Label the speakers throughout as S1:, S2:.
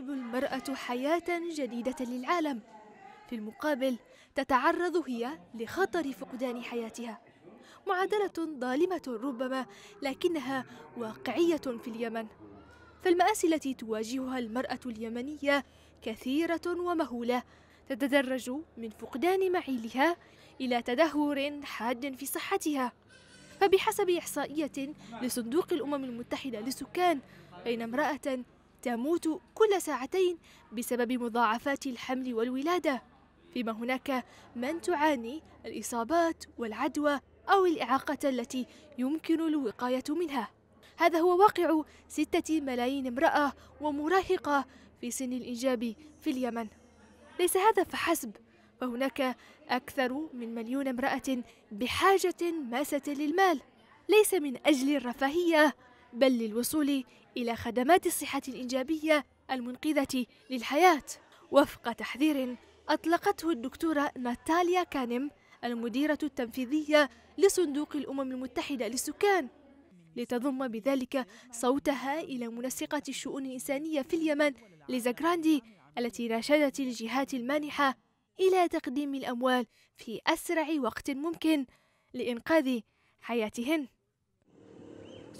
S1: تقترب المرأة حياة جديدة للعالم في المقابل تتعرض هي لخطر فقدان حياتها معادلة ظالمة ربما لكنها واقعية في اليمن فالمآسي التي تواجهها المرأة اليمنية كثيرة ومهولة تتدرج من فقدان معيلها إلى تدهور حاد في صحتها فبحسب إحصائية لصندوق الأمم المتحدة للسكان فإن امرأة تموت كل ساعتين بسبب مضاعفات الحمل والولادة فيما هناك من تعاني الإصابات والعدوى أو الإعاقة التي يمكن الوقاية منها هذا هو واقع ستة ملايين امرأة ومراهقة في سن الإنجاب في اليمن ليس هذا فحسب فهناك أكثر من مليون امرأة بحاجة ماسة للمال ليس من أجل الرفاهية بل للوصول إلى خدمات الصحة الإنجابية المنقذة للحياة وفق تحذير أطلقته الدكتورة ناتاليا كانم المديرة التنفيذية لصندوق الأمم المتحدة للسكان لتضم بذلك صوتها إلى منسقة الشؤون الإنسانية في اليمن ليزا التي ناشدت الجهات المانحة إلى تقديم الأموال في أسرع وقت ممكن لإنقاذ حياتهن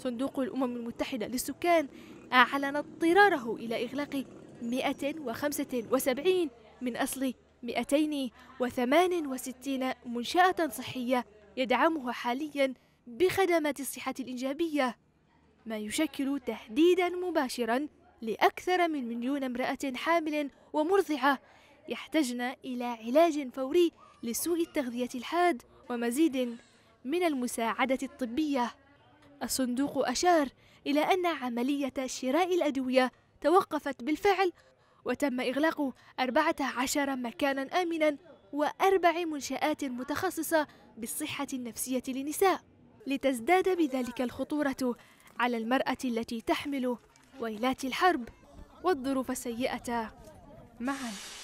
S1: صندوق الأمم المتحدة للسكان أعلن اضطراره إلى إغلاق 175 من أصل 268 منشأة صحية يدعمها حاليا بخدمات الصحة الإنجابية ما يشكل تهديدا مباشرا لأكثر من مليون امرأة حامل ومرضعة يحتجن إلى علاج فوري لسوء التغذية الحاد ومزيد من المساعدة الطبية الصندوق أشار إلى أن عملية شراء الأدوية توقفت بالفعل وتم إغلاق 14 مكانا آمنا وأربع منشآت متخصصة بالصحة النفسية للنساء لتزداد بذلك الخطورة على المرأة التي تحمل ويلات الحرب والظروف السيئة معاً